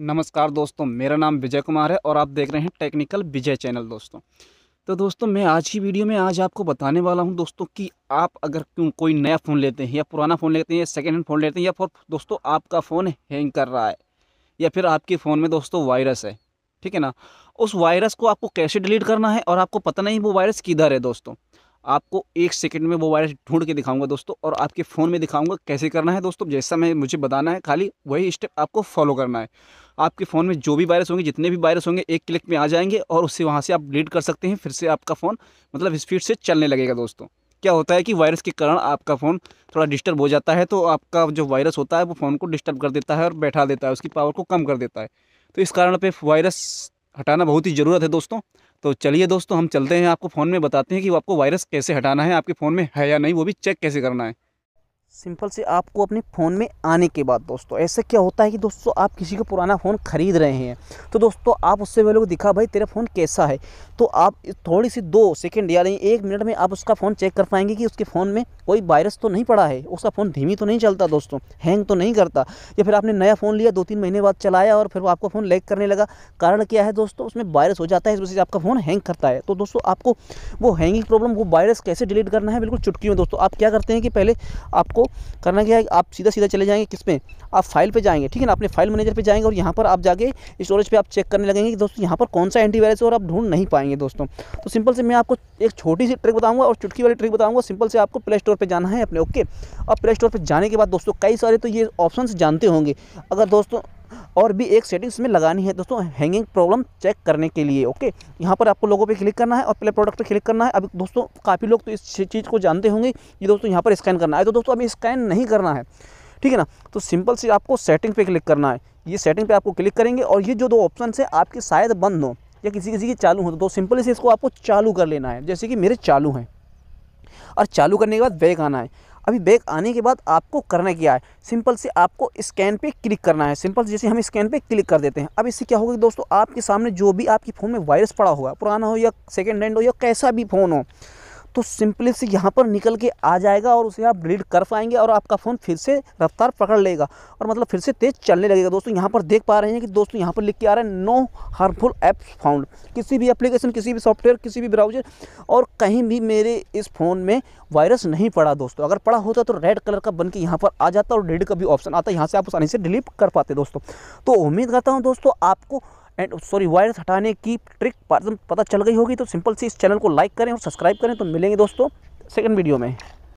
नमस्कार दोस्तों मेरा नाम विजय कुमार है और आप देख रहे हैं टेक्निकल विजय चैनल दोस्तों तो दोस्तों मैं आज की वीडियो में आज आपको बताने वाला हूं दोस्तों कि आप अगर क्यों कोई नया फ़ोन लेते हैं या पुराना फ़ोन लेते हैं या सेकेंड हैंड फ़ोन लेते हैं या फिर दोस्तों आपका फ़ोन हैंग कर रहा है या फिर आपके फ़ोन में दोस्तों वायरस है ठीक है ना उस वायरस को आपको कैसे डिलीट करना है और आपको पता नहीं वो वायरस किधर है दोस्तों आपको एक सेकंड में वो वायरस ढूंढ के दिखाऊंगा दोस्तों और आपके फ़ोन में दिखाऊंगा कैसे करना है दोस्तों जैसा मैं मुझे बताना है खाली वही स्टेप आपको फॉलो करना है आपके फ़ोन में जो भी वायरस होंगे जितने भी वायरस होंगे एक क्लिक में आ जाएंगे और उससे वहाँ से आप डिलीट कर सकते हैं फिर से आपका फ़ोन मतलब स्पीड से चलने लगेगा दोस्तों क्या होता है कि वायरस के कारण आपका फ़ोन थोड़ा डिस्टर्ब हो जाता है तो आपका जो वायरस होता है वो फ़ोन को डिस्टर्ब कर देता है और बैठा देता है उसकी पावर को कम कर देता है तो इस कारण पर वायरस हटाना बहुत ही ज़रूरत है दोस्तों तो चलिए दोस्तों हम चलते हैं आपको फ़ोन में बताते हैं कि आपको वायरस कैसे हटाना है आपके फ़ोन में है या नहीं वो भी चेक कैसे करना है सिंपल से आपको अपने फ़ोन में आने के बाद दोस्तों ऐसे क्या होता है कि दोस्तों आप किसी को पुराना फ़ोन ख़रीद रहे हैं तो दोस्तों आप उससे पहले को दिखा भाई तेरा फ़ोन कैसा है तो आप थोड़ी सी दो सेकंड यानी एक मिनट में आप उसका फ़ोन चेक कर पाएंगे कि उसके फ़ोन में कोई वायरस तो नहीं पड़ा है उसका फ़ोन धीमी तो नहीं चलता दोस्तों हैंग तो नहीं करता या फिर आपने नया फ़ोन लिया दो तीन महीने बाद चलाया और फिर वो आपका फ़ोन लैग करने लगा कारण क्या है दोस्तों उसमें वायरस हो जाता है इस वजह से आपका फ़ोन हैंग करता है तो दोस्तों आपको वो हैंगिंग प्रॉब्लम वो वायरस कैसे डिलीट करना है बिल्कुल चुटकी में दोस्तों आप क्या करते हैं कि पहले आपको करना क्या है आप सीधा सीधा चले जाएंगे किस पे आप फाइल पे जाएंगे ठीक है ना अपने फाइल मैनेजर पे जाएंगे और यहाँ पर आप जाके स्टोरेज पे आप चेक करने लगेंगे कि दोस्तों यहाँ पर कौन सा एंटीवायरस है और आप ढूंढ नहीं पाएंगे दोस्तों तो सिंपल से मैं आपको एक छोटी सी ट्रिक बताऊँगा और चुटकी वाली ट्रिक बताऊँगा सिंपल से आपको प्ले स्टोर पर जाना है अपने ओके और प्ले स्टोर पर जाने के बाद दोस्तों कई सारे तो ये ऑप्शन जानते होंगे अगर दोस्तों और भी एक सेटिंग इसमें लगानी है दोस्तों हैंगिंग प्रॉब्लम चेक करने के लिए ओके यहाँ पर आपको लोगों पे क्लिक करना है और पहले प्रोडक्ट पर क्लिक करना है अब दोस्तों काफ़ी लोग तो इस चीज़ को जानते होंगे कि दोस्तों यहाँ पर स्कैन करना है तो दोस्तों अभी स्कैन नहीं करना है ठीक है ना तो सिंपल से आपको सेटिंग पर क्लिक करना है ये सेटिंग पर आपको क्लिक करेंगे और ये जो दो ऑप्शन है आपके शायद बंद हों या किसी किसी के चालू हो तो सिंपल से इसको आपको चालू कर लेना है जैसे कि मेरे चालू हैं और चालू करने के बाद बैग आना है अभी बैग आने के बाद आपको करना क्या है सिंपल से आपको स्कैन पे क्लिक करना है सिंपल जैसे हम स्कैन पे क्लिक कर देते हैं अब इससे क्या होगा कि दोस्तों आपके सामने जो भी आपके फ़ोन में वायरस पड़ा होगा पुराना हो या सेकेंड हैंड हो या कैसा भी फ़ोन हो तो सिंपली से यहाँ पर निकल के आ जाएगा और उसे आप डिलीट कर पाएंगे और आपका फ़ोन फिर से रफ्तार पकड़ लेगा और मतलब फिर से तेज़ चलने लगेगा दोस्तों यहाँ पर देख पा रहे हैं कि दोस्तों यहाँ पर लिख के आ रहे हैं नो हार्मफुल ऐप्स फाउंड किसी भी एप्लीकेशन किसी भी सॉफ्टवेयर किसी भी ब्राउजर और कहीं भी मेरे इस फ़ोन में वायरस नहीं पड़ा दोस्तों अगर पड़ा होता तो रेड कलर का बन के यहाँ पर आ जाता और डिलीट का भी ऑप्शन आता यहाँ से आप आसानी से डिलीट कर पाते दोस्तों तो उम्मीद करता हूँ दोस्तों आपको एंड सॉरी वायरस हटाने की ट्रिक पता चल गई होगी तो सिंपल सी इस चैनल को लाइक करें और सब्सक्राइब करें तो मिलेंगे दोस्तों सेकंड वीडियो में